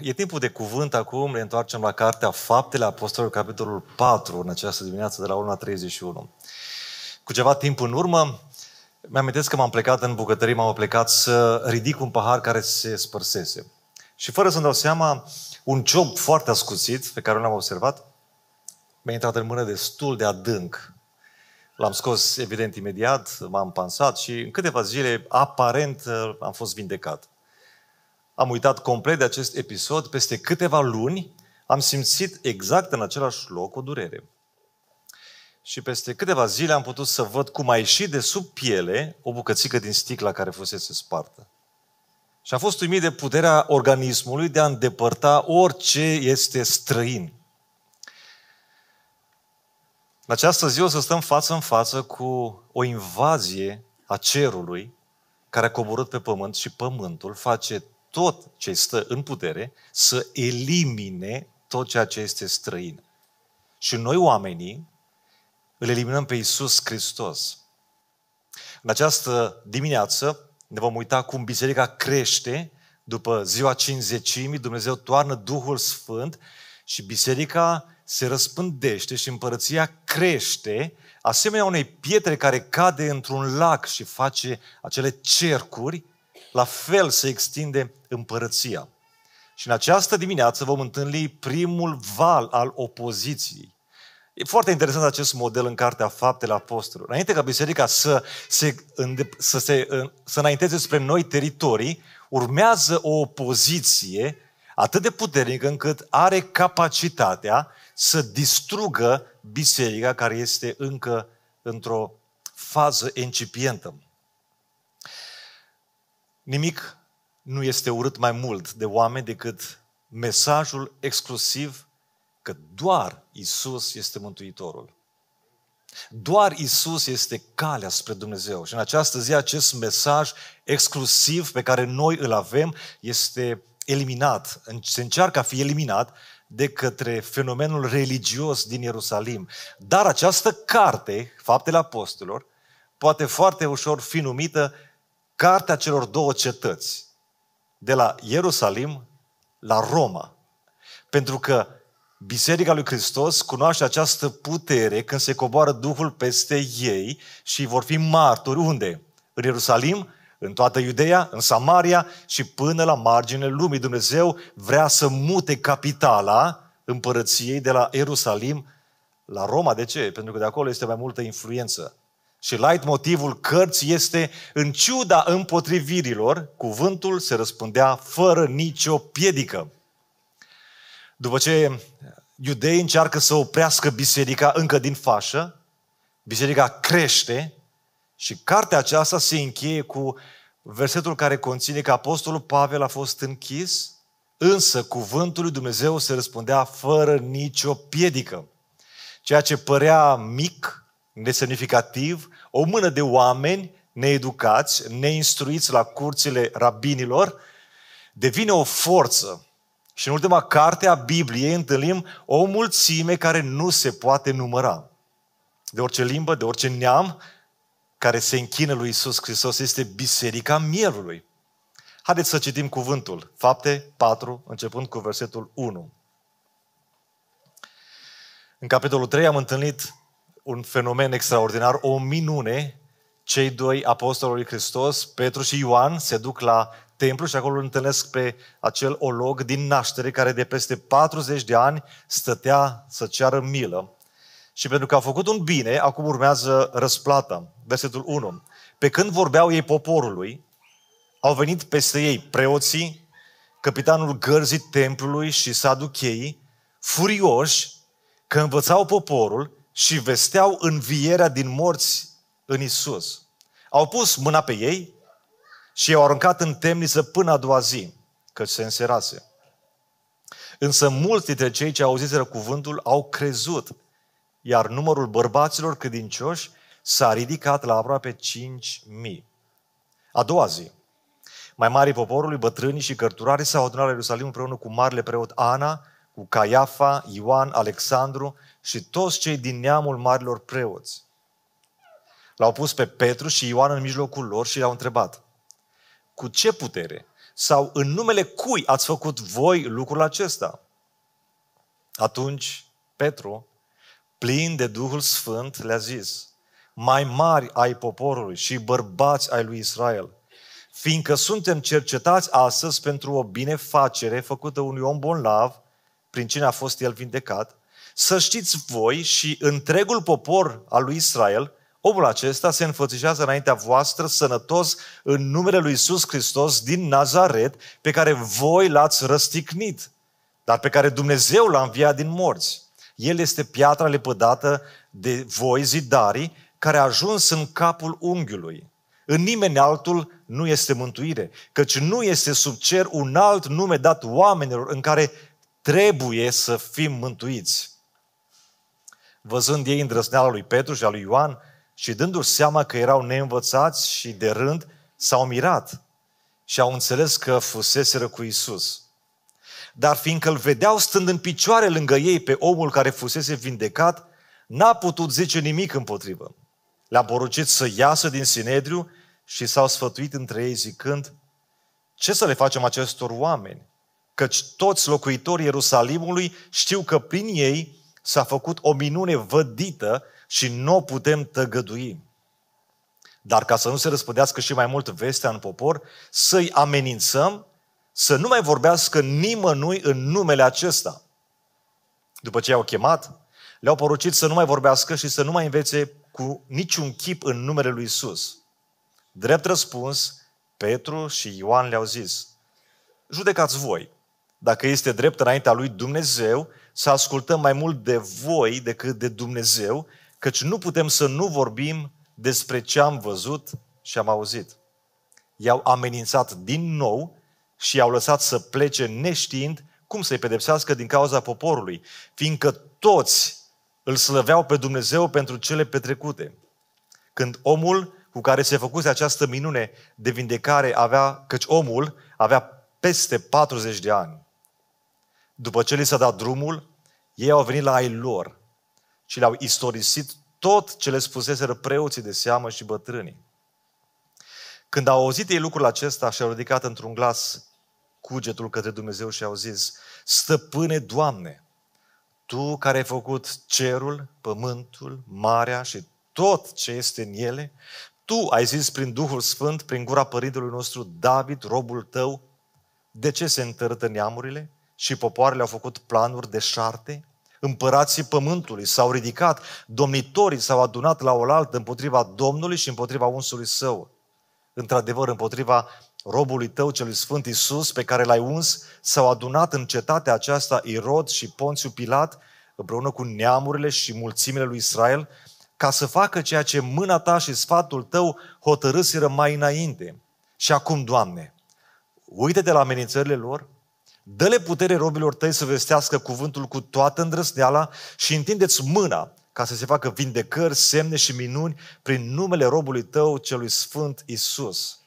E timpul de cuvânt acum, ne întoarcem la Cartea Faptele Apostolului, capitolul 4, în această dimineață, de la 1 la 31. Cu ceva timp în urmă, mi-am că m-am plecat în bucătărie, m-am plecat să ridic un pahar care se spărsese. Și fără să-mi dau seama, un ciob foarte ascuțit, pe care nu l-am observat, mi-a intrat în mână destul de adânc. L-am scos, evident, imediat, m-am pansat și în câteva zile, aparent, am fost vindecat am uitat complet de acest episod, peste câteva luni am simțit exact în același loc o durere. Și peste câteva zile am putut să văd cum a ieșit de sub piele o bucățică din sticla care fusese spartă. Și a fost uimit de puterea organismului de a îndepărta orice este străin. În această zi o să stăm față în față cu o invazie a cerului care a coborât pe pământ și pământul face tot ce stă în putere să elimine tot ceea ce este străin. Și noi oamenii îl eliminăm pe Iisus Hristos. În această dimineață ne vom uita cum biserica crește după ziua cinzecimii, Dumnezeu toarnă Duhul Sfânt și biserica se răspândește și împărăția crește, asemenea unei pietre care cade într-un lac și face acele cercuri la fel se extinde împărăția. Și în această dimineață vom întâlni primul val al opoziției. E foarte interesant acest model în Cartea Faptele apostolului. Înainte ca biserica să se, să se să înainteze spre noi teritorii, urmează o opoziție atât de puternică încât are capacitatea să distrugă biserica care este încă într-o fază incipientă. Nimic nu este urât mai mult de oameni decât mesajul exclusiv că doar Isus este Mântuitorul. Doar Isus este calea spre Dumnezeu. Și în această zi acest mesaj exclusiv pe care noi îl avem este eliminat, se încearcă a fi eliminat de către fenomenul religios din Ierusalim. Dar această carte, Faptele Apostolilor, poate foarte ușor fi numită cartea celor două cetăți, de la Ierusalim la Roma. Pentru că Biserica lui Hristos cunoaște această putere când se coboară Duhul peste ei și vor fi martori unde? În Ierusalim, în toată Iudeea, în Samaria și până la marginile lumii. Dumnezeu vrea să mute capitala împărăției de la Ierusalim la Roma. De ce? Pentru că de acolo este mai multă influență. Și light motivul cărții este, în ciuda împotrivirilor, cuvântul se răspândea fără nicio piedică. După ce iudeii încearcă să oprească biserica încă din fașă, biserica crește și cartea aceasta se încheie cu versetul care conține că Apostolul Pavel a fost închis, însă cuvântul lui Dumnezeu se răspundea fără nicio piedică. Ceea ce părea mic, nesemnificativ, o mână de oameni needucați, neinstruiți la curțile rabinilor, devine o forță. Și în ultima carte a Bibliei întâlnim o mulțime care nu se poate număra. De orice limbă, de orice neam care se închină lui Isus Hristos este biserica mielului. Haideți să citim cuvântul. Fapte 4, începând cu versetul 1. În capitolul 3 am întâlnit un fenomen extraordinar, o minune, cei doi apostoli lui Hristos, Petru și Ioan, se duc la templu și acolo îl întâlnesc pe acel olog din naștere care de peste 40 de ani stătea să ceară milă. Și pentru că a făcut un bine, acum urmează răsplata. Versetul 1. Pe când vorbeau ei poporului, au venit peste ei preoții, capitanul gărzii templului și saducheii, furioși că învățau poporul și vesteau învierea din morți în Isus. Au pus mâna pe ei și i-au aruncat în temniță până a doua zi, că se înserase. Însă mulți dintre cei ce auziseră cuvântul au crezut, iar numărul bărbaților credincioși s-a ridicat la aproape 5.000. A doua zi, mai mari poporului, bătrânii și cărturarii s-au adunat la Ierusalim împreună cu marele preot Ana cu Caiafa, Ioan, Alexandru și toți cei din neamul marilor preoți. L-au pus pe Petru și Ioan în mijlocul lor și l-au întrebat, cu ce putere sau în numele cui ați făcut voi lucrul acesta? Atunci Petru, plin de Duhul Sfânt, le-a zis, mai mari ai poporului și bărbați ai lui Israel, fiindcă suntem cercetați astăzi pentru o binefacere făcută unui om bolnav prin cine a fost el vindecat, să știți voi și întregul popor al lui Israel, omul acesta se înfățișează înaintea voastră sănătos în numele lui Iisus Hristos din Nazaret, pe care voi l-ați răstignit, dar pe care Dumnezeu l-a înviat din morți. El este piatra lepădată de voi, zidarii, care a ajuns în capul unghiului. În nimeni altul nu este mântuire, căci nu este sub cer un alt nume dat oamenilor în care trebuie să fim mântuiți. Văzând ei îndrăzneala lui Petru și a lui Ioan și dându l seama că erau neînvățați și de rând, s-au mirat și au înțeles că fuseseră cu Isus. Dar fiindcă îl vedeau stând în picioare lângă ei pe omul care fusese vindecat, n-a putut zice nimic împotrivă. Le-a poruncit să iasă din Sinedriu și s-au sfătuit între ei zicând, ce să le facem acestor oameni? căci toți locuitorii Ierusalimului știu că prin ei s-a făcut o minune vădită și nu o putem tăgădui. Dar ca să nu se răspădească și mai mult vestea în popor, să-i amenințăm să nu mai vorbească nimănui în numele acesta. După ce i-au chemat, le-au porucit să nu mai vorbească și să nu mai învețe cu niciun chip în numele lui Isus. Drept răspuns, Petru și Ioan le-au zis, judecați voi, dacă este drept înaintea lui Dumnezeu, să ascultăm mai mult de voi decât de Dumnezeu, căci nu putem să nu vorbim despre ce am văzut și am auzit. I-au amenințat din nou și i-au lăsat să plece neștiind cum să-i pedepsească din cauza poporului, fiindcă toți îl slăveau pe Dumnezeu pentru cele petrecute. Când omul cu care se făcuse această minune de vindecare avea, căci omul avea peste 40 de ani. După ce li s-a dat drumul, ei au venit la ai lor și le-au istorisit tot ce le spuseseră preoții de seamă și bătrânii. Când au auzit ei lucrul acesta și au ridicat într-un glas cugetul către Dumnezeu și au zis, Stăpâne Doamne, Tu care ai făcut cerul, pământul, marea și tot ce este în ele, Tu ai zis prin Duhul Sfânt, prin gura părintelui nostru David, robul Tău, de ce se întărâtă neamurile? și popoarele au făcut planuri de șarte, împărații pământului s-au ridicat, domnitorii s-au adunat la oaltă împotriva Domnului și împotriva unsului său. Într-adevăr, împotriva robului tău celui Sfânt Iisus pe care l-ai uns, s-au adunat în cetatea aceasta Irod și Ponțiu Pilat, împreună cu neamurile și mulțimile lui Israel, ca să facă ceea ce mâna ta și sfatul tău hotărâsiră mai înainte. Și acum, Doamne, uite de la amenințările lor, Dă-le putere robilor tăi să vestească cuvântul cu toată îndrăsneala și întindeți mâna ca să se facă vindecări, semne și minuni prin numele robului tău, celui sfânt Isus.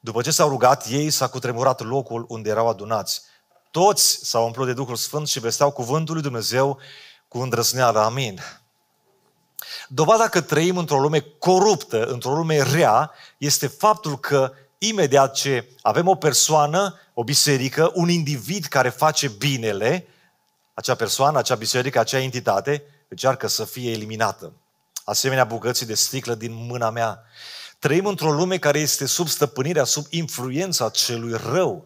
După ce s-au rugat ei, s-a cutremurat locul unde erau adunați. Toți s-au umplut de Duhul Sfânt și vesteau cuvântul lui Dumnezeu cu îndrăzneală. Amin. Dovada că trăim într-o lume coruptă, într-o lume rea, este faptul că imediat ce avem o persoană, o biserică, un individ care face binele, acea persoană, acea biserică, acea entitate, încearcă să fie eliminată. Asemenea bucății de sticlă din mâna mea. Trăim într-o lume care este sub stăpânirea, sub influența celui rău.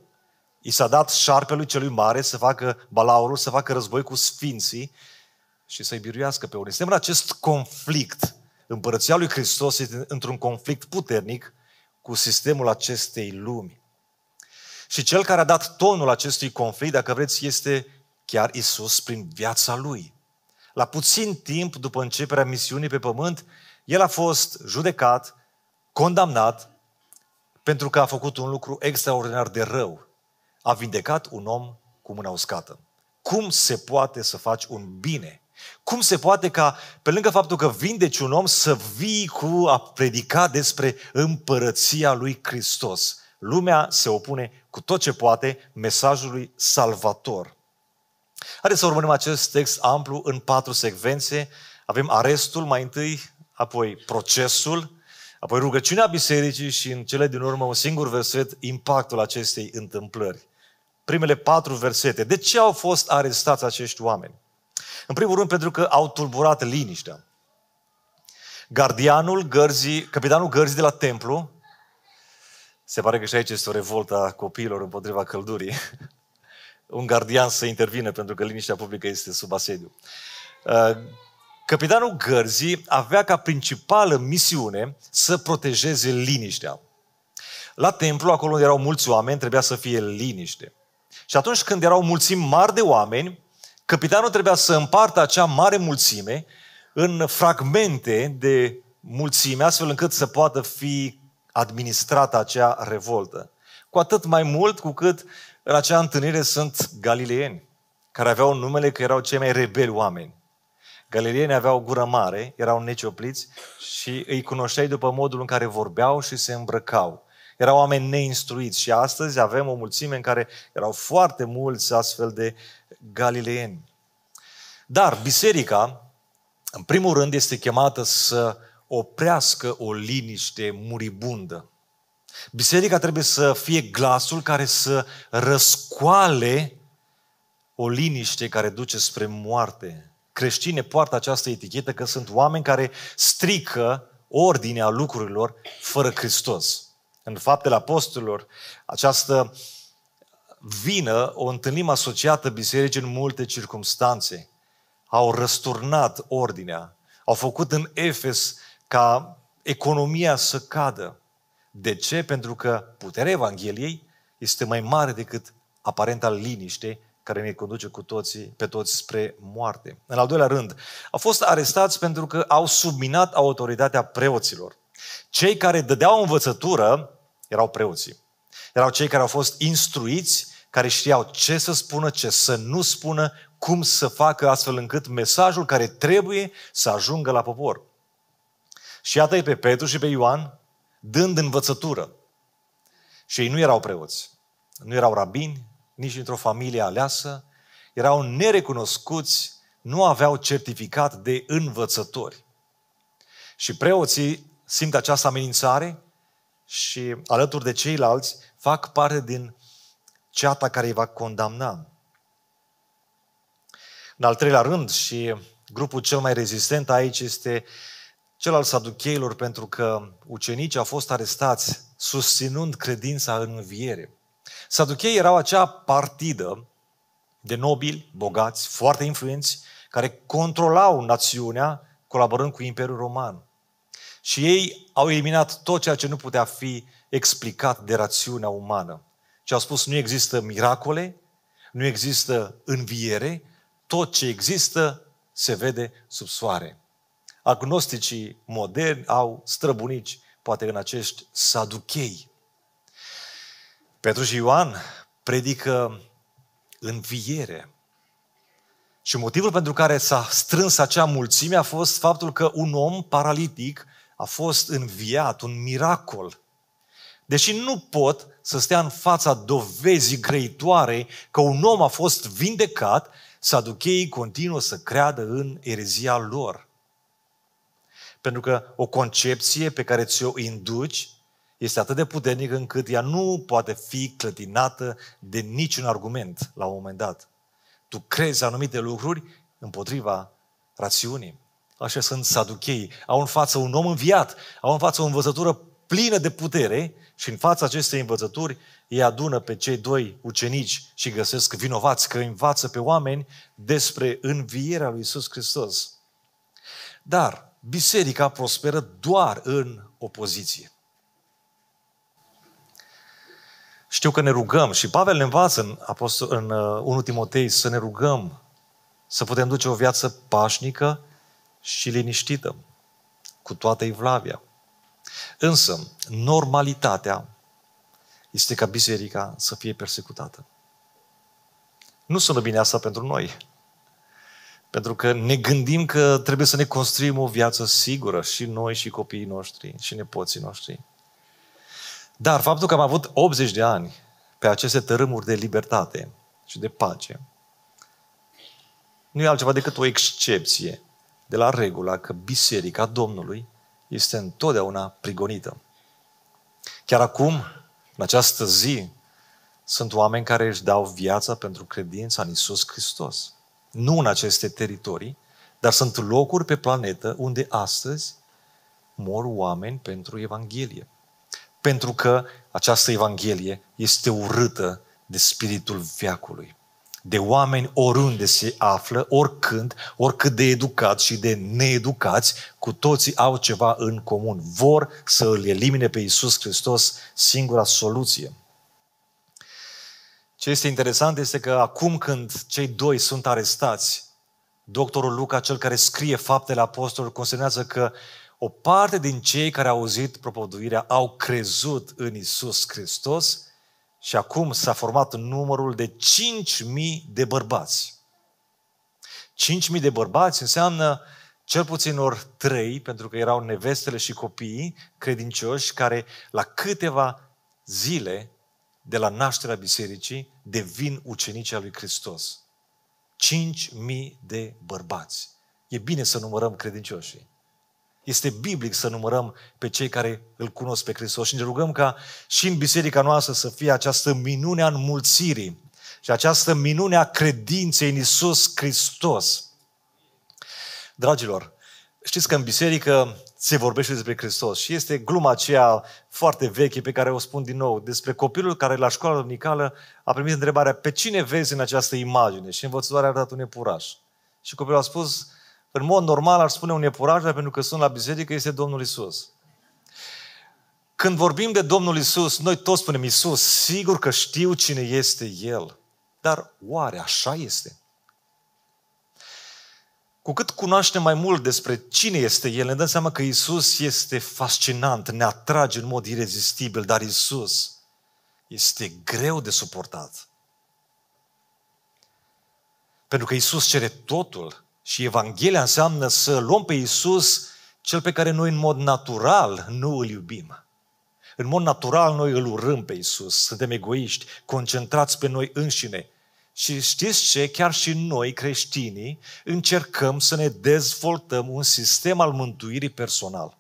I s-a dat șarpelui celui mare să facă balaurul, să facă război cu sfinții și să-i biruiască pe unii. Suntem în acest conflict. Împărăția lui Hristos este într-un conflict puternic cu sistemul acestei lumi. Și cel care a dat tonul acestui conflict, dacă vreți, este chiar Isus prin viața lui. La puțin timp după începerea misiunii pe pământ, el a fost judecat, condamnat, pentru că a făcut un lucru extraordinar de rău. A vindecat un om cu mâna uscată. Cum se poate să faci un bine cum se poate ca, pe lângă faptul că vindeci un om, să vii cu a predica despre împărăția lui Hristos? Lumea se opune cu tot ce poate mesajului salvator. Haideți să urmărim acest text amplu în patru secvențe. Avem arestul mai întâi, apoi procesul, apoi rugăciunea bisericii și în cele din urmă un singur verset, impactul acestei întâmplări. Primele patru versete. De ce au fost arestați acești oameni? În primul rând pentru că au tulburat liniștea. Gardianul gărzii, capitanul gărzii de la templu, se pare că și aici este o revoltă a copiilor împotriva căldurii. Un gardian să intervine pentru că liniștea publică este sub asediu. Uh, capitanul gărzii avea ca principală misiune să protejeze liniștea. La templu, acolo unde erau mulți oameni, trebuia să fie liniște. Și atunci când erau mulțimi mari de oameni, Capitanul trebuia să împartă acea mare mulțime în fragmente de mulțime, astfel încât să poată fi administrată acea revoltă. Cu atât mai mult cu cât în acea întâlnire sunt galileeni, care aveau numele că erau cei mai rebeli oameni. Galileeni aveau gură mare, erau neciopliți și îi cunoșteai după modul în care vorbeau și se îmbrăcau. Erau oameni neinstruiți și astăzi avem o mulțime în care erau foarte mulți astfel de galileeni. Dar biserica, în primul rând, este chemată să oprească o liniște muribundă. Biserica trebuie să fie glasul care să răscoale o liniște care duce spre moarte. Creștine poartă această etichetă că sunt oameni care strică ordinea lucrurilor fără Hristos în Faptele Apostolilor, această vină o întâlnim asociată bisericii în multe circunstanțe. Au răsturnat ordinea, au făcut în Efes ca economia să cadă. De ce? Pentru că puterea Evangheliei este mai mare decât aparenta liniște care ne conduce cu toții, pe toți spre moarte. În al doilea rând, au fost arestați pentru că au subminat autoritatea preoților. Cei care dădeau învățătură erau preoții. Erau cei care au fost instruiți, care știau ce să spună, ce să nu spună, cum să facă astfel încât mesajul care trebuie să ajungă la popor. Și iată pe Petru și pe Ioan dând învățătură. Și ei nu erau preoți, nu erau rabini, nici într-o familie aleasă, erau nerecunoscuți, nu aveau certificat de învățători. Și preoții simt această amenințare și alături de ceilalți fac parte din ceata care îi va condamna. În al treilea rând și grupul cel mai rezistent aici este cel al saducheilor pentru că ucenicii au fost arestați susținând credința în înviere. Saducheii erau acea partidă de nobili, bogați, foarte influenți, care controlau națiunea colaborând cu Imperiul Roman. Și ei au eliminat tot ceea ce nu putea fi explicat de rațiunea umană. Și au spus, nu există miracole, nu există înviere, tot ce există se vede sub soare. Agnosticii moderni au străbunici, poate în acești saduchei. Petru și Ioan predică înviere. Și motivul pentru care s-a strâns acea mulțime a fost faptul că un om paralitic a fost înviat, un miracol. Deși nu pot să stea în fața dovezii grăitoare că un om a fost vindecat, saducheii continuă să creadă în erezia lor. Pentru că o concepție pe care ți-o induci este atât de puternică încât ea nu poate fi clătinată de niciun argument la un moment dat. Tu crezi anumite lucruri împotriva rațiunii așa sunt saduchei, Au în față un om înviat, au în față o învățătură plină de putere și în fața acestei învățături ei adună pe cei doi ucenici și găsesc vinovați că învață pe oameni despre învierea lui Isus Hristos. Dar biserica prosperă doar în opoziție. Știu că ne rugăm și Pavel ne învață în, în 1 uh, Timotei să ne rugăm să putem duce o viață pașnică și liniștită, cu toată Evlavia. Însă, normalitatea este ca biserica să fie persecutată. Nu sună bine asta pentru noi. Pentru că ne gândim că trebuie să ne construim o viață sigură și noi și copiii noștri și nepoții noștri. Dar faptul că am avut 80 de ani pe aceste tărâmuri de libertate și de pace nu e altceva decât o excepție de la regula că biserica Domnului este întotdeauna prigonită. Chiar acum, în această zi, sunt oameni care își dau viața pentru credința în Isus Hristos. Nu în aceste teritorii, dar sunt locuri pe planetă unde astăzi mor oameni pentru Evanghelie. Pentru că această Evanghelie este urâtă de spiritul veacului de oameni oriunde se află, oricând, oricât de educați și de needucați, cu toții au ceva în comun. Vor să îl elimine pe Iisus Hristos singura soluție. Ce este interesant este că acum când cei doi sunt arestați, doctorul Luca, cel care scrie faptele apostolilor, consemnează că o parte din cei care au auzit propovăduirea au crezut în Isus Hristos și acum s-a format numărul de 5.000 de bărbați. 5.000 de bărbați înseamnă cel puțin ori trei, pentru că erau nevestele și copiii credincioși care la câteva zile de la nașterea bisericii devin ucenici al lui Hristos. 5.000 de bărbați. E bine să numărăm credincioșii. Este biblic să numărăm pe cei care îl cunosc pe Hristos și ne rugăm ca și în biserica noastră să fie această minune a înmulțirii și această minune a credinței în Isus Hristos. Dragilor, știți că în biserică se vorbește despre Hristos și este gluma aceea foarte veche pe care o spun din nou despre copilul care la școala dominicală a primit întrebarea pe cine vezi în această imagine și învățătoarea a dat un epuraș. Și copilul a spus, în mod normal ar spune un iepuraș, dar pentru că sunt la biserică, este Domnul Isus. Când vorbim de Domnul Isus, noi toți spunem Isus, sigur că știu cine este El. Dar oare așa este? Cu cât cunoaștem mai mult despre cine este El, ne dăm seama că Isus este fascinant, ne atrage în mod irezistibil, dar Isus este greu de suportat. Pentru că Isus cere totul. Și Evanghelia înseamnă să luăm pe Iisus cel pe care noi în mod natural nu îl iubim. În mod natural noi îl urâm pe Iisus, suntem egoiști, concentrați pe noi înșine. Și știți ce? Chiar și noi, creștinii, încercăm să ne dezvoltăm un sistem al mântuirii personal.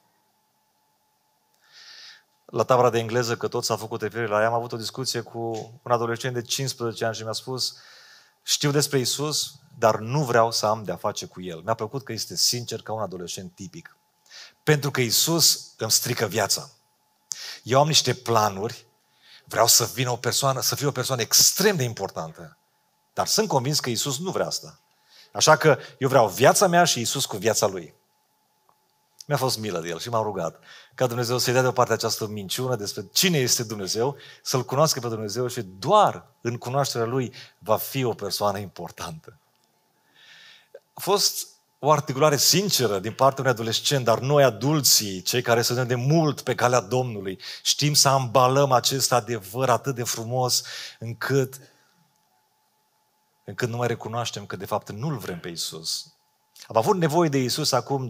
La tabra de engleză, că tot s-a făcut referire la ea, am avut o discuție cu un adolescent de 15 ani și mi-a spus știu despre Isus, dar nu vreau să am de-a face cu El. Mi-a plăcut că este sincer ca un adolescent tipic. Pentru că Isus îmi strică viața. Eu am niște planuri, vreau să vină o persoană, să fiu o persoană extrem de importantă. Dar sunt convins că Isus nu vrea asta. Așa că eu vreau viața mea și Isus cu viața lui. Mi-a fost milă de el și m-am rugat ca Dumnezeu să-i dea deoparte această minciună despre cine este Dumnezeu, să-L cunoască pe Dumnezeu și doar în cunoașterea Lui va fi o persoană importantă. A fost o articulare sinceră din partea unui adolescent, dar noi adulții, cei care suntem de mult pe calea Domnului, știm să ambalăm acest adevăr atât de frumos încât încât nu mai recunoaștem că de fapt nu-L vrem pe Isus, am avut nevoie de Isus acum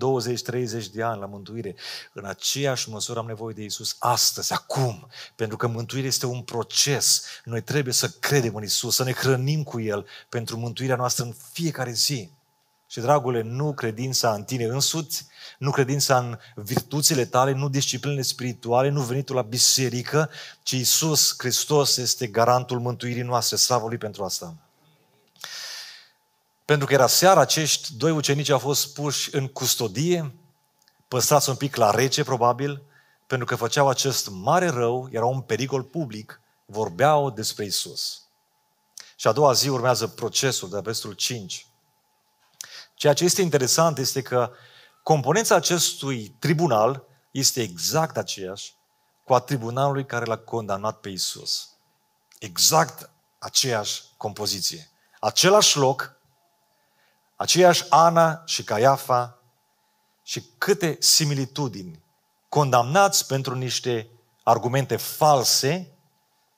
20-30 de ani la mântuire. În aceeași măsură am nevoie de Isus astăzi, acum, pentru că mântuirea este un proces. Noi trebuie să credem în Isus, să ne hrănim cu El pentru mântuirea noastră în fiecare zi. Și, dragule, nu credința în tine însuți, nu credința în virtuțile tale, nu disciplinele spirituale, nu venitul la biserică, ci Isus Hristos este garantul mântuirii noastre. Slavă Lui pentru asta! Pentru că era seara, acești doi ucenici au fost puși în custodie, păstrați un pic la rece, probabil, pentru că făceau acest mare rău, erau un pericol public, vorbeau despre Isus. Și a doua zi urmează procesul de vestul 5. Ceea ce este interesant este că componența acestui tribunal este exact aceeași cu a tribunalului care l-a condamnat pe Isus. Exact aceeași compoziție. Același loc, Aceeași Ana și Caiafa și câte similitudini condamnați pentru niște argumente false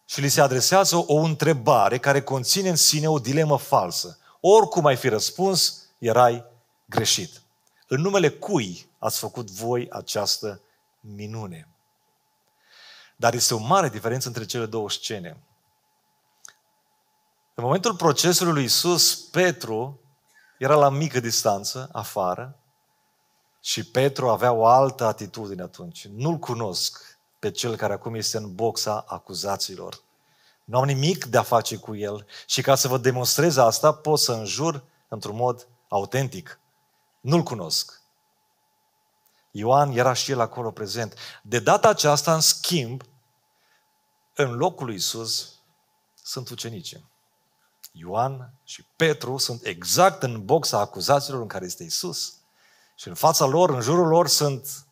și li se adresează o întrebare care conține în sine o dilemă falsă. Oricum ai fi răspuns, erai greșit. În numele cui ați făcut voi această minune? Dar este o mare diferență între cele două scene. În momentul procesului lui Isus, Petru era la mică distanță, afară, și Petru avea o altă atitudine atunci. Nu-l cunosc pe cel care acum este în boxa acuzațiilor. Nu am nimic de a face cu el și ca să vă demonstrez asta pot să înjur într-un mod autentic. Nu-l cunosc. Ioan era și el acolo prezent. De data aceasta, în schimb, în locul lui Isus sunt ucenicii. Ioan și Petru sunt exact în boxa acuzaților în care este Isus. Și în fața lor, în jurul lor, sunt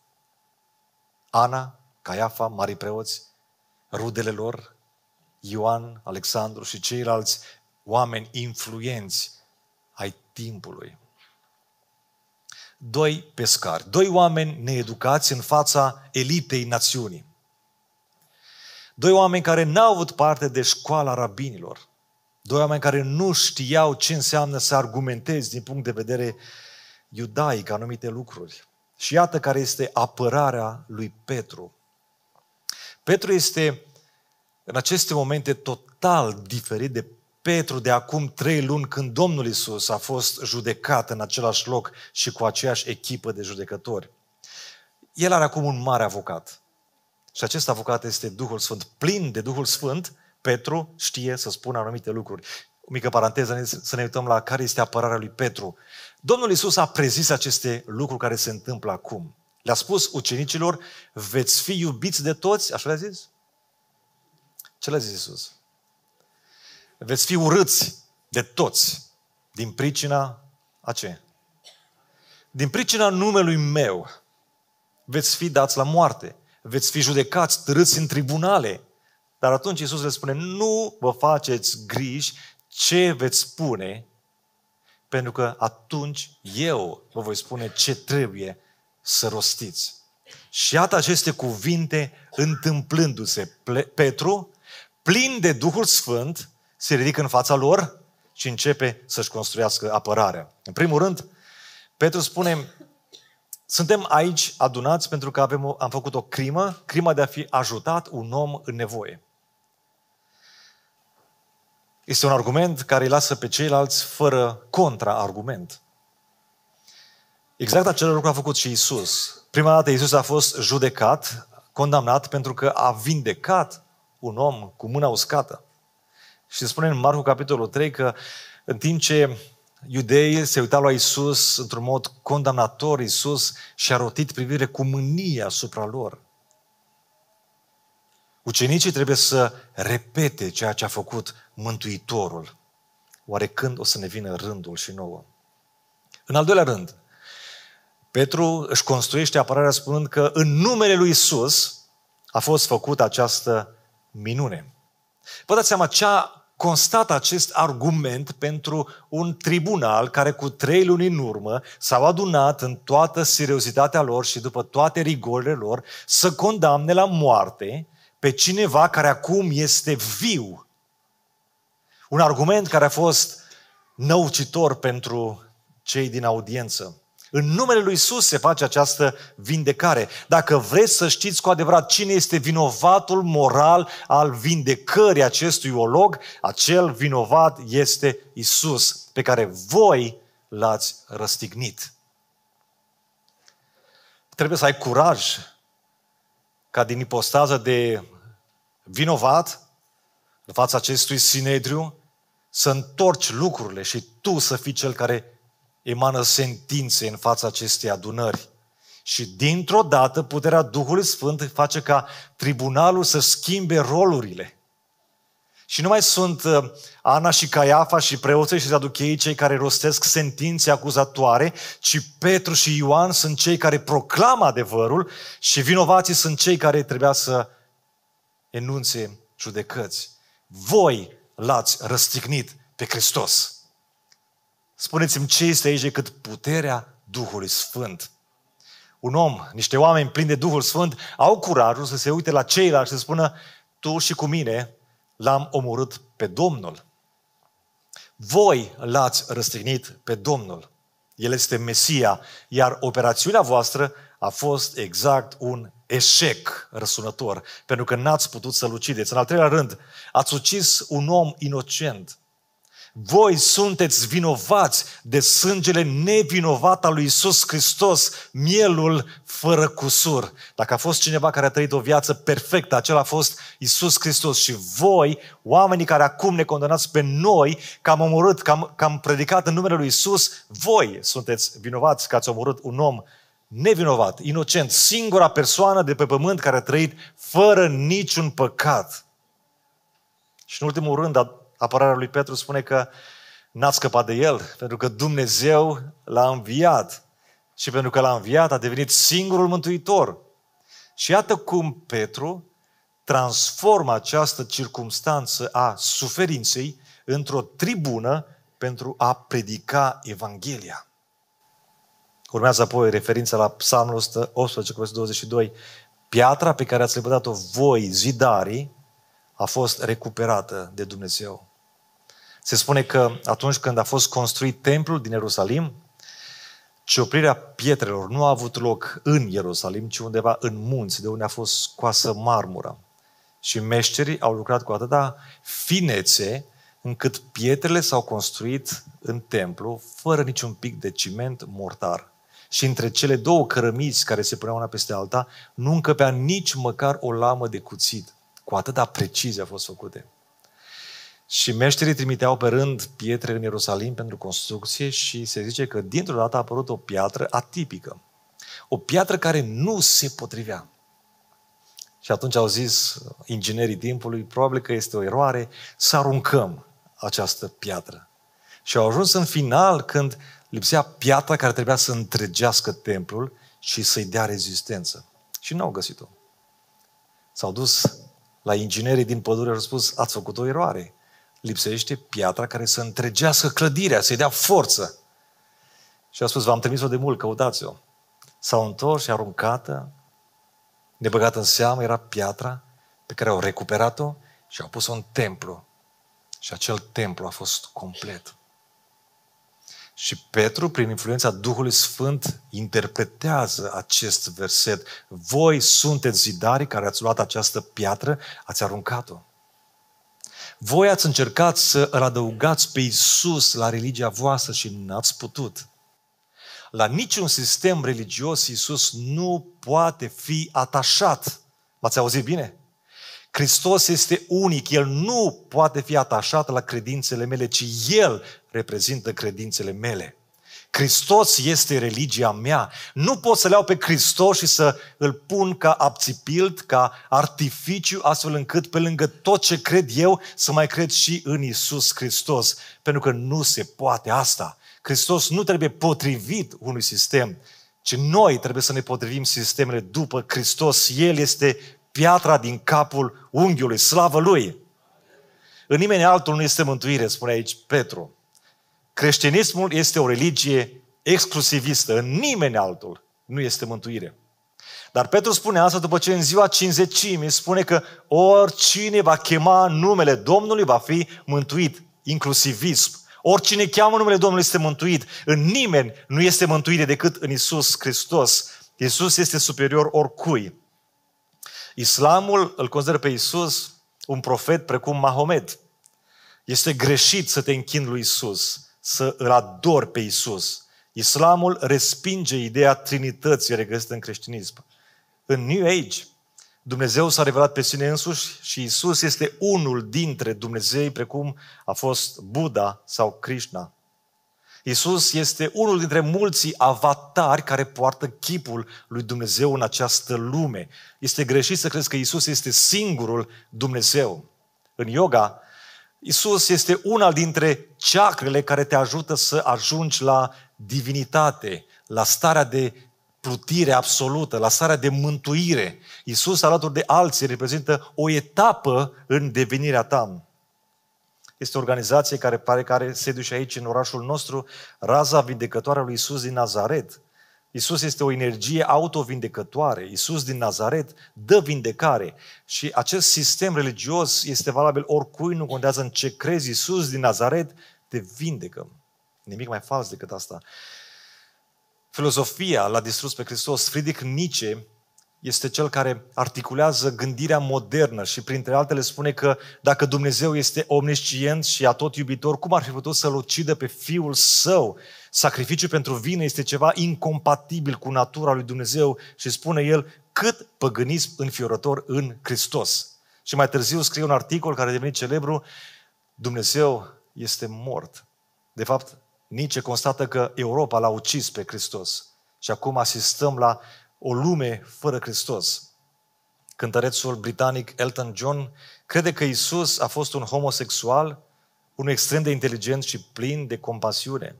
Ana, Caiafa, mari preoți, rudele lor, Ioan, Alexandru și ceilalți oameni influenți ai timpului. Doi pescari, doi oameni needucați în fața elitei națiunii. Doi oameni care n-au avut parte de școala rabinilor. Doi oameni care nu știau ce înseamnă să argumentezi din punct de vedere iudaic anumite lucruri. Și iată care este apărarea lui Petru. Petru este în aceste momente total diferit de Petru de acum trei luni când Domnul Isus a fost judecat în același loc și cu aceeași echipă de judecători. El are acum un mare avocat. Și acest avocat este Duhul Sfânt, plin de Duhul Sfânt, Petru știe să spună anumite lucruri. O mică paranteză, să ne uităm la care este apărarea lui Petru. Domnul Isus a prezis aceste lucruri care se întâmplă acum. Le-a spus ucenicilor, veți fi iubiți de toți, așa le-a zis? Ce le-a zis Isus? Veți fi urâți de toți din pricina a ce? Din pricina numelui meu veți fi dați la moarte, veți fi judecați, târâți în tribunale, dar atunci Iisus le spune, nu vă faceți griji ce veți spune, pentru că atunci eu vă voi spune ce trebuie să rostiți. Și iată aceste cuvinte întâmplându-se. Petru, plin de Duhul Sfânt, se ridică în fața lor și începe să-și construiască apărarea. În primul rând, Petru spune, suntem aici adunați pentru că avem, am făcut o crimă, crima de a fi ajutat un om în nevoie. Este un argument care îi lasă pe ceilalți fără contraargument. Exact acel lucru a făcut și Isus. Prima dată Isus a fost judecat, condamnat, pentru că a vindecat un om cu mâna uscată. Și spune în Marcu capitolul 3 că în timp ce iudeii se uitau la Isus într-un mod condamnator, Isus și-a rotit privire cu mânie asupra lor. Ucenicii trebuie să repete ceea ce a făcut Mântuitorul. Oare când o să ne vină rândul și nouă? În al doilea rând, Petru își construiește apărarea spunând că în numele lui Isus a fost făcută această minune. Vă dați seama ce a constat acest argument pentru un tribunal care cu trei luni în urmă s-au adunat în toată seriozitatea lor și după toate rigorile lor să condamne la moarte pe cineva care acum este viu. Un argument care a fost năucitor pentru cei din audiență. În numele lui Isus se face această vindecare. Dacă vreți să știți cu adevărat cine este vinovatul moral al vindecării acestui olog, acel vinovat este Isus, pe care voi l-ați răstignit. Trebuie să ai curaj ca din ipostază de vinovat în fața acestui sinedriu, să întorci lucrurile și tu să fii cel care emană sentințe în fața acestei adunări. Și dintr-o dată puterea Duhului Sfânt face ca tribunalul să schimbe rolurile. Și nu mai sunt uh, Ana și Caiafa și preoții și traducheii cei care rostesc sentințe acuzatoare, ci Petru și Ioan sunt cei care proclamă adevărul și vinovații sunt cei care trebuia să enunțe judecăți. Voi l-ați răstignit pe Hristos. Spuneți-mi ce este aici decât puterea Duhului Sfânt. Un om, niște oameni plini de Duhul Sfânt, au curajul să se uite la ceilalți și să spună tu și cu mine l-am omorât pe Domnul. Voi l-ați răstignit pe Domnul. El este Mesia, iar operațiunea voastră a fost exact un eșec răsunător, pentru că n-ați putut să-l ucideți. În al treilea rând, ați ucis un om inocent. Voi sunteți vinovați de sângele nevinovat al lui Isus Hristos, mielul fără cusur. Dacă a fost cineva care a trăit o viață perfectă, acela a fost Isus Hristos. Și voi, oamenii care acum ne condamnați pe noi, că am omorât, că am, că am predicat în numele lui Isus, voi sunteți vinovați că ați omorât un om nevinovat, inocent, singura persoană de pe pământ care a trăit fără niciun păcat. Și în ultimul rând, apărarea lui Petru spune că n a scăpat de el, pentru că Dumnezeu l-a înviat. Și pentru că l-a înviat, a devenit singurul mântuitor. Și iată cum Petru transformă această circumstanță a suferinței într-o tribună pentru a predica Evanghelia. Urmează apoi referința la Psalmul 118, cu 22. Piatra pe care ați lepădat-o voi, zidarii, a fost recuperată de Dumnezeu. Se spune că atunci când a fost construit templul din Ierusalim, cioplirea pietrelor nu a avut loc în Ierusalim, ci undeva în munți, de unde a fost scoasă marmura. Și meșterii au lucrat cu atâta finețe încât pietrele s-au construit în templu fără niciun pic de ciment mortar și între cele două cărămiți care se puneau una peste alta, nu încăpea nici măcar o lamă de cuțit. Cu atâta precizie a fost făcute. Și meșterii trimiteau pe rând pietre în Ierusalim pentru construcție și se zice că dintr-o dată a apărut o piatră atipică. O piatră care nu se potrivea. Și atunci au zis inginerii timpului, probabil că este o eroare, să aruncăm această piatră. Și au ajuns în final când lipsea piatra care trebuia să întregească templul și să-i dea rezistență. Și n-au găsit-o. S-au dus la inginerii din pădure și au spus, ați făcut o eroare. Lipsește piatra care să întregească clădirea, să-i dea forță. Și a spus, v-am trimis-o de mult, căutați-o. S-au întors și aruncată, nebăgată în seamă, era piatra pe care au recuperat-o și au pus-o în templu. Și acel templu a fost complet și Petru, prin influența Duhului Sfânt, interpretează acest verset. Voi sunteți zidarii care ați luat această piatră, ați aruncat-o. Voi ați încercat să îl adăugați pe Isus la religia voastră și n-ați putut. La niciun sistem religios Isus nu poate fi atașat. M-ați auzit bine? Hristos este unic, El nu poate fi atașat la credințele mele, ci El reprezintă credințele mele. Hristos este religia mea. Nu pot să l iau pe Hristos și să îl pun ca abțipilt, ca artificiu, astfel încât pe lângă tot ce cred eu, să mai cred și în Isus Hristos. Pentru că nu se poate asta. Hristos nu trebuie potrivit unui sistem, ci noi trebuie să ne potrivim sistemele după Hristos. El este piatra din capul unghiului, slavă lui. În nimeni altul nu este mântuire, spune aici Petru. Creștinismul este o religie exclusivistă, în nimeni altul nu este mântuire. Dar Petru spune asta după ce în ziua cinzecimii spune că oricine va chema numele Domnului va fi mântuit, inclusivism. Oricine cheamă numele Domnului este mântuit. În nimeni nu este mântuire decât în Isus Hristos. Isus este superior oricui. Islamul îl consideră pe Isus un profet precum Mahomet. Este greșit să te închin lui Isus, să îl adori pe Isus. Islamul respinge ideea trinității regăsită în creștinism. În New Age, Dumnezeu s-a revelat pe sine însuși și Isus este unul dintre Dumnezei, precum a fost Buddha sau Krishna. Isus este unul dintre mulții avatari care poartă chipul lui Dumnezeu în această lume. Este greșit să crezi că Isus este singurul Dumnezeu. În yoga, Isus este una dintre ceacrele care te ajută să ajungi la divinitate, la starea de plutire absolută, la starea de mântuire. Isus, alături de alții, reprezintă o etapă în devenirea ta. Este o organizație care pare că are sediu și aici, în orașul nostru, Raza Vindecătoare a lui Isus din Nazaret. Isus este o energie autovindecătoare. Isus din Nazaret dă vindecare. Și acest sistem religios este valabil oricui, nu contează în ce crezi. Isus din Nazaret te vindecă. Nimic mai fals decât asta. Filozofia l-a distrus pe Hristos. Friedrich Nietzsche este cel care articulează gândirea modernă și printre altele spune că dacă Dumnezeu este omniscient și atot iubitor, cum ar fi putut să-L ucidă pe Fiul Său? Sacrificiul pentru vină este ceva incompatibil cu natura lui Dumnezeu și spune el cât păgânism înfiorător în Hristos. Și mai târziu scrie un articol care a devenit celebru, Dumnezeu este mort. De fapt, Nice constată că Europa l-a ucis pe Hristos. Și acum asistăm la o lume fără Hristos. Cântărețul britanic Elton John crede că Isus a fost un homosexual, un extrem de inteligent și plin de compasiune.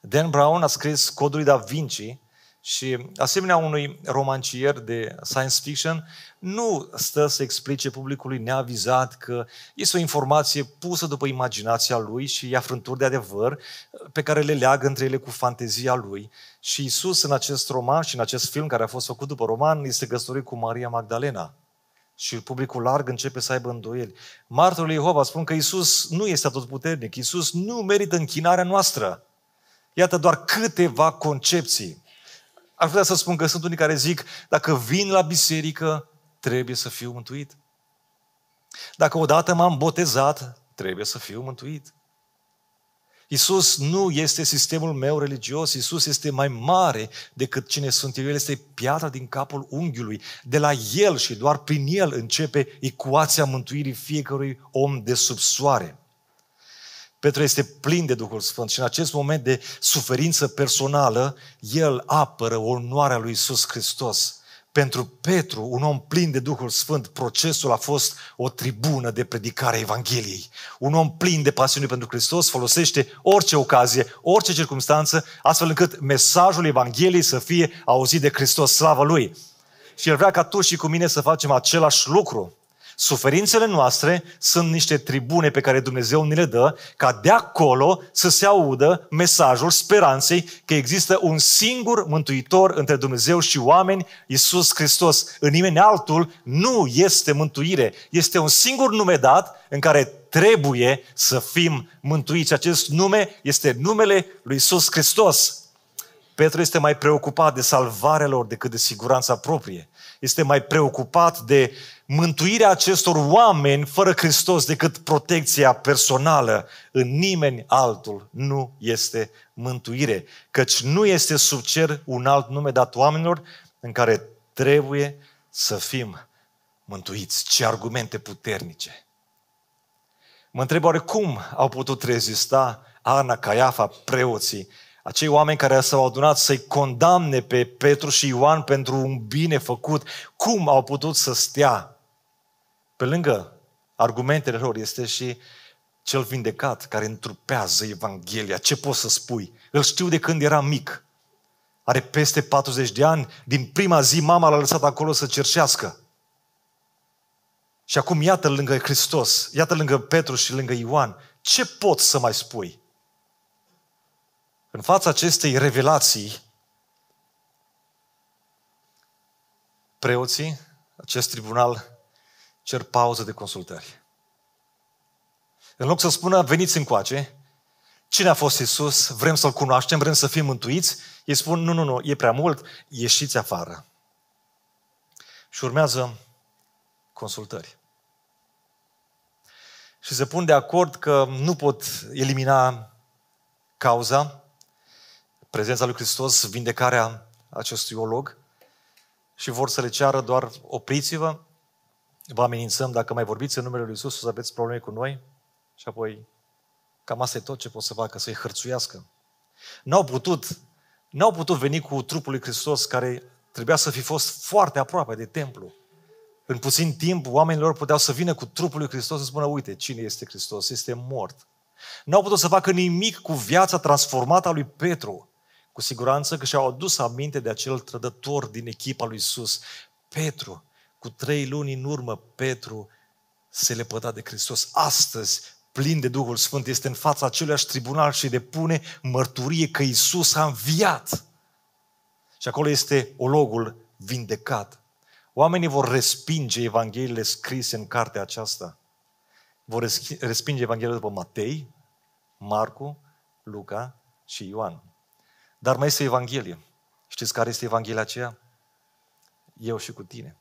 Dan Brown a scris Codul lui Da Vinci, și asemenea unui romancier de science fiction nu stă să explice publicului neavizat că este o informație pusă după imaginația lui și ia frânturi de adevăr pe care le leagă între ele cu fantezia lui. Și Isus în acest roman și în acest film care a fost făcut după roman este găsătorit cu Maria Magdalena. Și publicul larg începe să aibă îndoieli. Martorul Iehova spun că Isus nu este puternic. Isus nu merită închinarea noastră. Iată doar câteva concepții ar putea să spun că sunt unii care zic, dacă vin la biserică, trebuie să fiu mântuit. Dacă odată m-am botezat, trebuie să fiu mântuit. Isus nu este sistemul meu religios, Isus este mai mare decât cine sunt eu, El este piatra din capul unghiului. De la El și doar prin El începe ecuația mântuirii fiecărui om de sub soare. Petru este plin de Duhul Sfânt și în acest moment de suferință personală, el apără onoarea lui Iisus Hristos. Pentru Petru, un om plin de Duhul Sfânt, procesul a fost o tribună de predicare a Evangheliei. Un om plin de pasiune pentru Hristos folosește orice ocazie, orice circunstanță, astfel încât mesajul Evangheliei să fie auzit de Hristos, slavă Lui. Și el vrea ca tu și cu mine să facem același lucru. Suferințele noastre sunt niște tribune pe care Dumnezeu ni le dă ca de acolo să se audă mesajul speranței că există un singur mântuitor între Dumnezeu și oameni, Isus Hristos. În nimeni altul nu este mântuire. Este un singur nume dat în care trebuie să fim mântuiți. Acest nume este numele lui Isus Hristos. Petru este mai preocupat de salvarea lor decât de siguranța proprie este mai preocupat de mântuirea acestor oameni fără Hristos decât protecția personală. În nimeni altul nu este mântuire, căci nu este sub cer un alt nume dat oamenilor în care trebuie să fim mântuiți. Ce argumente puternice! Mă întreb oare cum au putut rezista Ana, Caiafa, preoții acei oameni care s-au adunat să-i condamne pe Petru și Ioan pentru un bine făcut, cum au putut să stea? Pe lângă argumentele lor este și cel vindecat care întrupează Evanghelia. Ce poți să spui? Îl știu de când era mic. Are peste 40 de ani. Din prima zi mama l-a lăsat acolo să cerșească. Și acum iată lângă Hristos, iată lângă Petru și lângă Ioan. Ce pot să mai spui? În fața acestei revelații, preoții, acest tribunal, cer pauză de consultări. În loc să spună, veniți încoace, cine a fost Isus, vrem să-L cunoaștem, vrem să fim mântuiți, ei spun, nu, nu, nu, e prea mult, ieșiți afară. Și urmează consultări. Și se pun de acord că nu pot elimina cauza, prezența lui Hristos, vindecarea acestui olog și vor să le ceară doar opriți-vă, vă amenințăm dacă mai vorbiți în numele Lui Iisus, o să aveți probleme cu noi și apoi cam asta e tot ce pot să facă, să-i hărțuiască. N-au putut, n-au putut veni cu trupul lui Hristos care trebuia să fi fost foarte aproape de templu. În puțin timp, oamenilor puteau să vină cu trupul lui Hristos să spună, uite, cine este Hristos? Este mort. N-au putut să facă nimic cu viața transformată a lui Petru. Cu siguranță că și-au adus aminte de acel trădător din echipa lui Isus, Petru. Cu trei luni în urmă, Petru se lepăda de Hristos. Astăzi, plin de Duhul Sfânt, este în fața aceluiași tribunal și depune mărturie că Isus a înviat. Și acolo este ologul vindecat. Oamenii vor respinge Evangheliile scrise în cartea aceasta. Vor respinge Evanghelia după Matei, Marcu, Luca și Ioan. Dar mai este Evanghelie. Știți care este Evanghelia aceea? Eu și cu tine.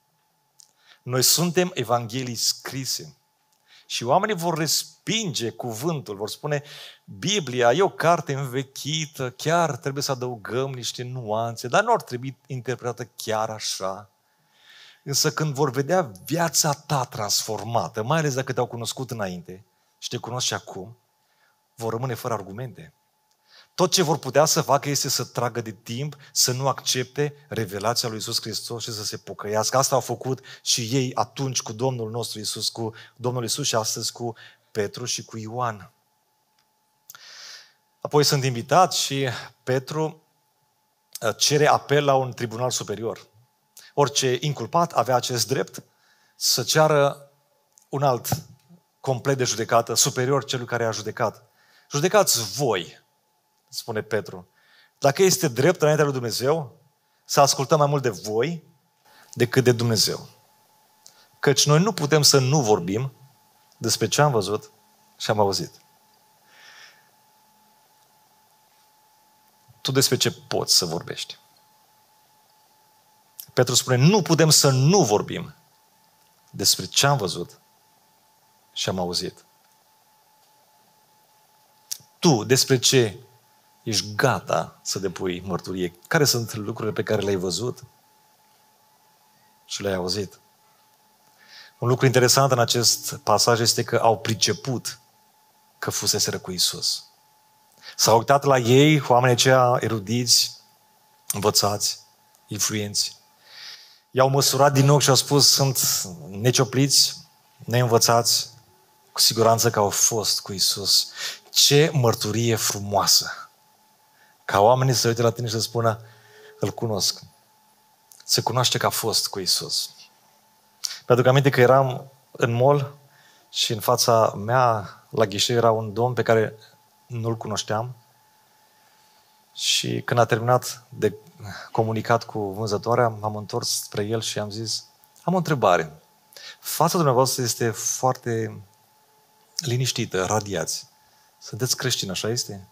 Noi suntem Evanghelii scrise. Și oamenii vor respinge cuvântul, vor spune, Biblia e o carte învechită, chiar trebuie să adăugăm niște nuanțe, dar nu ar trebui interpretată chiar așa. Însă când vor vedea viața ta transformată, mai ales dacă te-au cunoscut înainte și te cunosc și acum, vor rămâne fără argumente. Tot ce vor putea să facă este să tragă de timp, să nu accepte revelația lui Isus Hristos și să se pocăiască. Asta au făcut și ei atunci cu Domnul nostru Isus, cu Domnul Isus și astăzi cu Petru și cu Ioan. Apoi sunt invitat și Petru uh, cere apel la un tribunal superior. Orice inculpat avea acest drept să ceară un alt complet de judecată, superior celui care a judecat. Judecați voi, spune Petru. Dacă este drept înaintea lui Dumnezeu, să ascultăm mai mult de voi decât de Dumnezeu. Căci noi nu putem să nu vorbim despre ce am văzut și am auzit. Tu despre ce poți să vorbești? Petru spune, nu putem să nu vorbim despre ce am văzut și am auzit. Tu despre ce Ești gata să depui mărturie. Care sunt lucrurile pe care le-ai văzut și le-ai auzit? Un lucru interesant în acest pasaj este că au priceput că fusese cu Isus. S-au uitat la ei, oamenii aceia erudiți, învățați, influenți. I-au măsurat din ochi și au spus, sunt neciopliți, neînvățați, cu siguranță că au fost cu Isus. Ce mărturie frumoasă! Ca oamenii să uite la tine și să spună, îl cunosc. Să cunoaște că a fost cu Isus. Pentru că aminte că eram în mall și în fața mea, la ghișeu, era un domn pe care nu-l cunoșteam. Și când a terminat de comunicat cu vânzătoarea, m-am întors spre el și am zis, am o întrebare. Fața dumneavoastră este foarte liniștită, radiați. Sunteți creștini, așa este?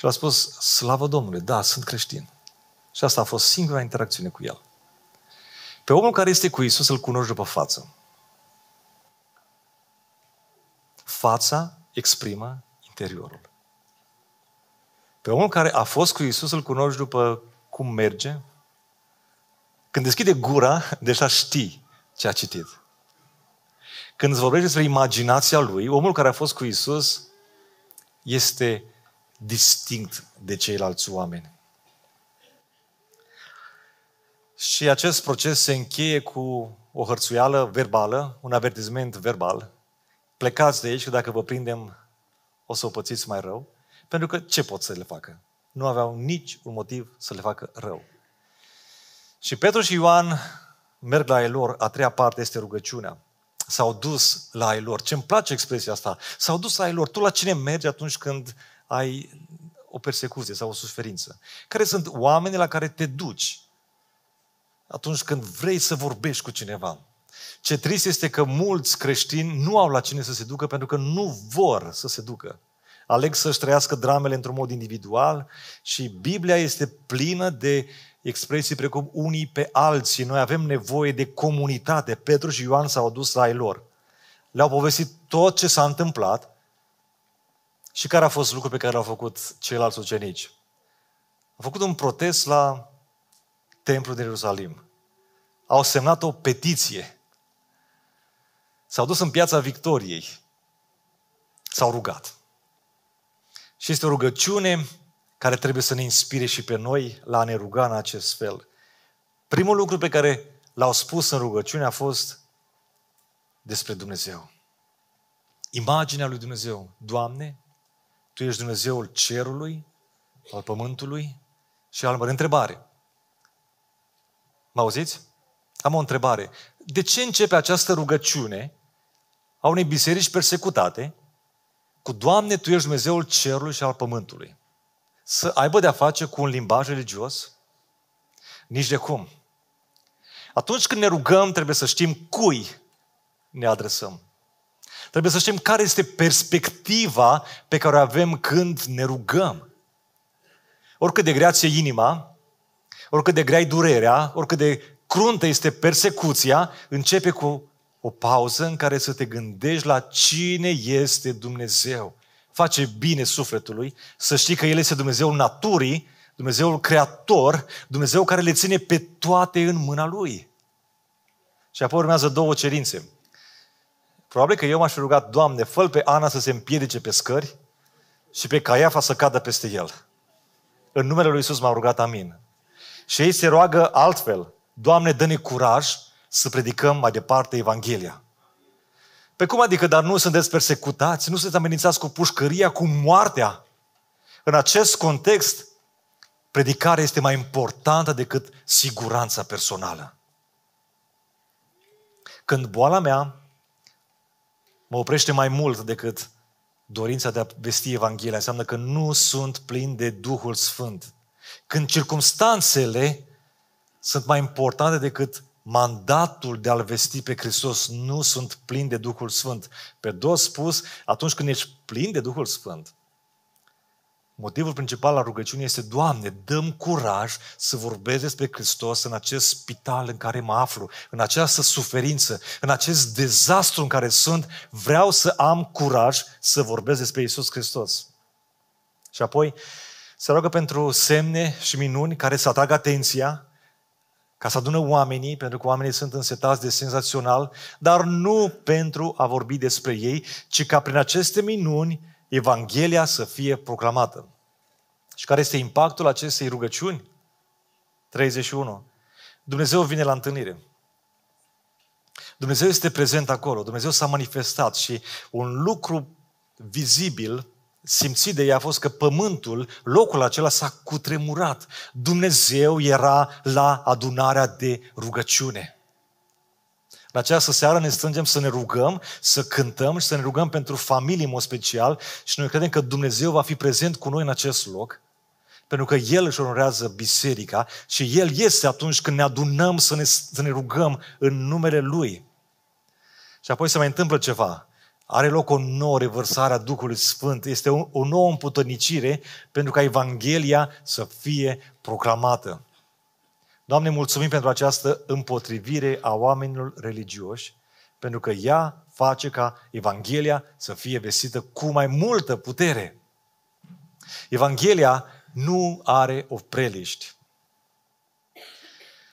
Și l-a spus, slavă Domnului, da, sunt creștin. Și asta a fost singura interacțiune cu el. Pe omul care este cu Isus, îl cunoști după față. Fața exprimă interiorul. Pe omul care a fost cu Isus, îl cunoști după cum merge. Când deschide gura, deja știi ce a citit. Când îți vorbești despre imaginația lui, omul care a fost cu Isus este distinct de ceilalți oameni. Și acest proces se încheie cu o hărțuială verbală, un avertisment verbal. Plecați de aici, că dacă vă prindem, o să o pățiți mai rău. Pentru că ce pot să le facă? Nu aveau nici un motiv să le facă rău. Și Petru și Ioan merg la ei lor, a treia parte este rugăciunea. S-au dus la ei lor. Ce-mi place expresia asta. S-au dus la ei lor. Tu la cine mergi atunci când ai o persecuție sau o suferință? Care sunt oamenii la care te duci atunci când vrei să vorbești cu cineva? Ce trist este că mulți creștini nu au la cine să se ducă pentru că nu vor să se ducă. Aleg să-și trăiască dramele într-un mod individual și Biblia este plină de expresii precum unii pe alții. Noi avem nevoie de comunitate. Petru și Ioan s-au dus la ei lor. Le-au povestit tot ce s-a întâmplat și care a fost lucrul pe care l-au făcut ceilalți ucenici? Au făcut un protest la templul din Ierusalim. Au semnat o petiție. S-au dus în piața Victoriei. S-au rugat. Și este o rugăciune care trebuie să ne inspire și pe noi la a ne ruga în acest fel. Primul lucru pe care l-au spus în rugăciune a fost despre Dumnezeu. Imaginea lui Dumnezeu. Doamne, tu ești Dumnezeul cerului, al pământului și al mării. Întrebare. Mă auziți? Am o întrebare. De ce începe această rugăciune a unei biserici persecutate cu Doamne, Tu ești Dumnezeul cerului și al pământului? Să aibă de-a face cu un limbaj religios? Nici de cum. Atunci când ne rugăm, trebuie să știm cui ne adresăm. Trebuie să știm care este perspectiva pe care o avem când ne rugăm. Oricât de grea ți inima, oricât de grea e durerea, oricât de cruntă este persecuția, începe cu o pauză în care să te gândești la cine este Dumnezeu. Face bine sufletului să știi că El este Dumnezeul naturii, Dumnezeul creator, Dumnezeu care le ține pe toate în mâna Lui. Și apoi urmează două cerințe. Probabil că eu m-aș rugat, Doamne, fă pe Ana să se împiedice pe scări și pe Caiafa să cadă peste el. În numele lui Isus m-am rugat, amin. Și ei se roagă altfel, Doamne, dă-ne curaj să predicăm mai departe Evanghelia. Pe cum adică, dar nu sunteți persecutați, nu sunteți amenințați cu pușcăria, cu moartea? În acest context, predicarea este mai importantă decât siguranța personală. Când boala mea mă oprește mai mult decât dorința de a vesti Evanghelia. Înseamnă că nu sunt plin de Duhul Sfânt. Când circumstanțele sunt mai importante decât mandatul de a-L vesti pe Hristos, nu sunt plin de Duhul Sfânt. Pe dos spus, atunci când ești plin de Duhul Sfânt, Motivul principal al rugăciunii este, Doamne, dăm curaj să vorbesc despre Hristos în acest spital în care mă aflu, în această suferință, în acest dezastru în care sunt, vreau să am curaj să vorbesc despre Isus Hristos. Și apoi se roagă pentru semne și minuni care să atragă atenția, ca să adună oamenii, pentru că oamenii sunt însetați de senzațional, dar nu pentru a vorbi despre ei, ci ca prin aceste minuni Evanghelia să fie proclamată. Și care este impactul acestei rugăciuni? 31. Dumnezeu vine la întâlnire. Dumnezeu este prezent acolo, Dumnezeu s-a manifestat și un lucru vizibil simțit de ea a fost că pământul, locul acela s-a cutremurat. Dumnezeu era la adunarea de rugăciune. În această seară ne strângem să ne rugăm, să cântăm și să ne rugăm pentru familii în mod special și noi credem că Dumnezeu va fi prezent cu noi în acest loc, pentru că El își onorează biserica și El este atunci când ne adunăm să ne, să ne rugăm în numele Lui. Și apoi se mai întâmplă ceva. Are loc o nouă revărsare a Duhului Sfânt. Este o, o nouă împuternicire pentru ca Evanghelia să fie proclamată. Doamne, mulțumim pentru această împotrivire a oamenilor religioși, pentru că ea face ca Evanghelia să fie vestită cu mai multă putere. Evanghelia nu are o preliști.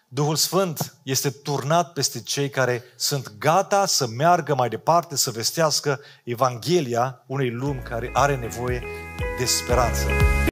Duhul Sfânt este turnat peste cei care sunt gata să meargă mai departe, să vestească Evanghelia unei lumi care are nevoie de speranță.